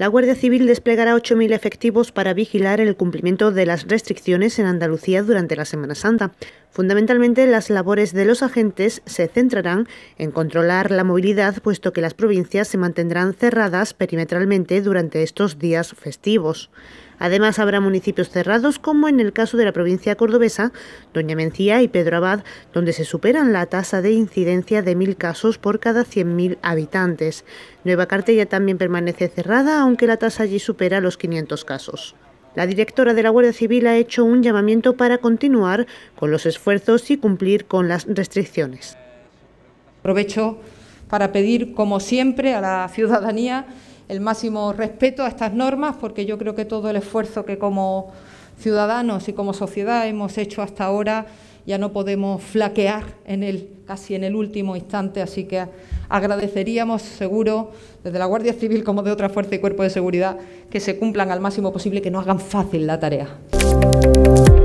La Guardia Civil desplegará 8.000 efectivos para vigilar el cumplimiento de las restricciones en Andalucía durante la Semana Santa. Fundamentalmente, las labores de los agentes se centrarán en controlar la movilidad, puesto que las provincias se mantendrán cerradas perimetralmente durante estos días festivos. Además, habrá municipios cerrados, como en el caso de la provincia cordobesa, Doña Mencía y Pedro Abad, donde se superan la tasa de incidencia de 1.000 casos por cada 100.000 habitantes. Nueva Cartella también permanece cerrada, aunque la tasa allí supera los 500 casos. La directora de la Guardia Civil ha hecho un llamamiento para continuar con los esfuerzos y cumplir con las restricciones para pedir, como siempre, a la ciudadanía el máximo respeto a estas normas, porque yo creo que todo el esfuerzo que como ciudadanos y como sociedad hemos hecho hasta ahora ya no podemos flaquear en el, casi en el último instante, así que agradeceríamos, seguro, desde la Guardia Civil como de otra fuerza y cuerpos de seguridad, que se cumplan al máximo posible, que no hagan fácil la tarea.